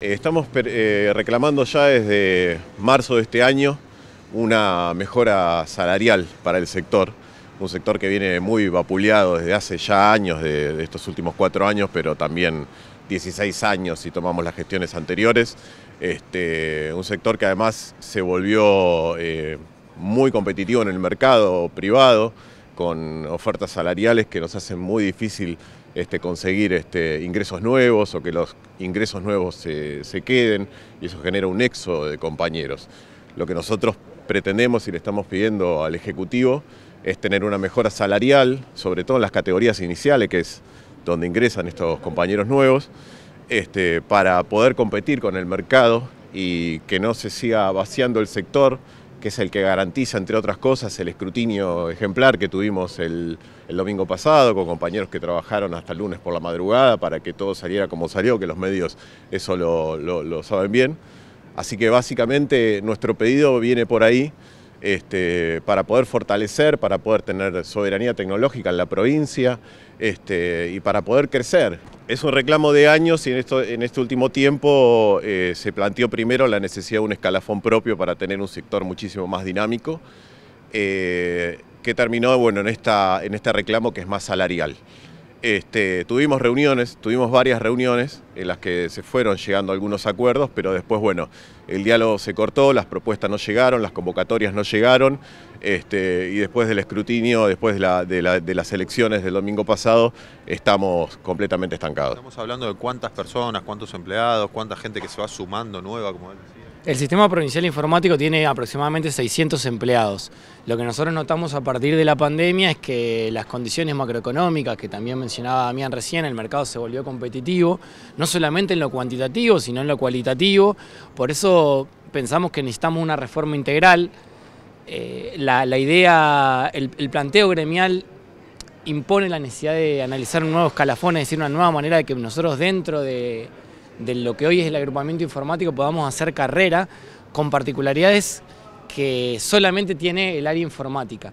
Eh, estamos eh, reclamando ya desde marzo de este año una mejora salarial para el sector, un sector que viene muy vapuleado desde hace ya años, de, estos últimos cuatro años, pero también 16 años si tomamos las gestiones anteriores. Este, un sector que además se volvió eh, muy competitivo en el mercado privado, con ofertas salariales que nos hacen muy difícil este, conseguir este, ingresos nuevos o que los ingresos nuevos se, queden y eso genera un éxodo de compañeros. Lo que nosotros pretendemos y le estamos pidiendo al Ejecutivo es tener una mejora salarial, sobre todo en las categorías iniciales, que es donde ingresan estos compañeros nuevos, este, para poder competir con el mercado y que no se siga vaciando el sector que es el que garantiza, entre otras cosas, el escrutinio ejemplar que tuvimos el, domingo pasado, con compañeros que trabajaron hasta el lunes por la madrugada para que todo saliera como salió, que los medios eso lo, saben bien. Así que básicamente nuestro pedido viene por ahí. Este, para poder fortalecer, para poder tener soberanía tecnológica en la provincia este, y para poder crecer. Es un reclamo de años y en, esto, en este último tiempo eh, se planteó primero la necesidad de un escalafón propio para tener un sector muchísimo más dinámico, eh, que terminó bueno, en, esta, en este reclamo que es más salarial. Este, tuvimos reuniones, tuvimos varias reuniones en las que se fueron llegando algunos acuerdos, pero después, bueno, el diálogo se cortó, las propuestas no llegaron, las convocatorias no llegaron, este, y después del escrutinio, después de, de, las elecciones del domingo pasado, estamos completamente estancados. Estamos hablando de cuántas personas, cuántos empleados, cuánta gente que se va sumando nueva, como él decía. El Sistema Provincial Informático tiene aproximadamente 600 empleados. Lo que nosotros notamos a partir de la pandemia es que las condiciones macroeconómicas, que también mencionaba Damián recién, el mercado se volvió competitivo, no solamente en lo cuantitativo, sino en lo cualitativo. Por eso pensamos que necesitamos una reforma integral. Eh, la, idea, el, el planteo gremial impone la necesidad de analizar un nuevo escalafón, es decir, una nueva manera de que nosotros dentro de de lo que hoy es el agrupamiento informático podamos hacer carrera con particularidades que solamente tiene el área informática.